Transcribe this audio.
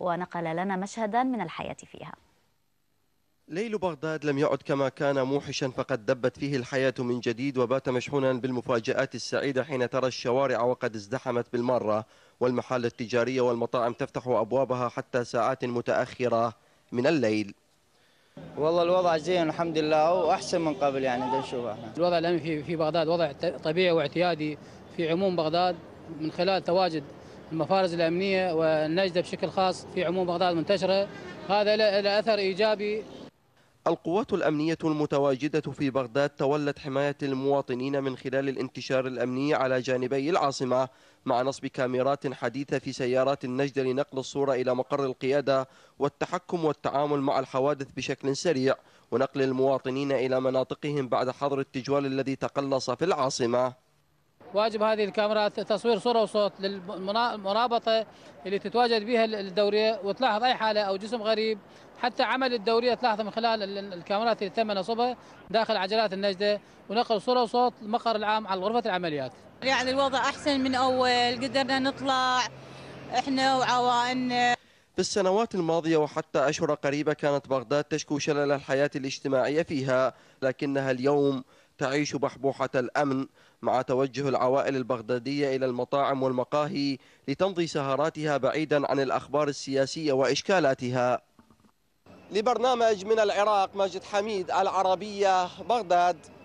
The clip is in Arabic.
ونقل لنا مشهدا من الحياة فيها ليل بغداد لم يعد كما كان موحشا فقد دبت فيه الحياة من جديد وبات مشحونا بالمفاجآت السعيدة حين ترى الشوارع وقد ازدحمت بالمرة والمحال التجارية والمطاعم تفتح أبوابها حتى ساعات متأخرة من الليل والله الوضع زين الحمد لله واحسن من قبل يعني نشوفه الوضع الان في بغداد وضع طبيعي واعتيادي في عموم بغداد من خلال تواجد المفارز الأمنية والنجدة بشكل خاص في عموم بغداد المنتشرة هذا له أثر إيجابي القوات الأمنية المتواجدة في بغداد تولت حماية المواطنين من خلال الانتشار الأمني على جانبي العاصمة مع نصب كاميرات حديثة في سيارات النجدة لنقل الصورة إلى مقر القيادة والتحكم والتعامل مع الحوادث بشكل سريع ونقل المواطنين إلى مناطقهم بعد حظر التجوال الذي تقلص في العاصمة واجب هذه الكاميرات تصوير صوره وصوت للمرابطه اللي تتواجد بها الدوريه وتلاحظ اي حاله او جسم غريب حتى عمل الدوريه تلاحظه من خلال الكاميرات اللي تم نصبها داخل عجلات النجده ونقل صوره وصوت المقر العام على غرفه العمليات. يعني الوضع احسن من اول قدرنا نطلع احنا وعوائلنا في السنوات الماضية وحتى أشهر قريبة كانت بغداد تشكو شلل الحياة الاجتماعية فيها لكنها اليوم تعيش بحبوحة الأمن مع توجه العوائل البغدادية إلى المطاعم والمقاهي لتمضي سهراتها بعيدا عن الأخبار السياسية وإشكالاتها لبرنامج من العراق ماجد حميد العربية بغداد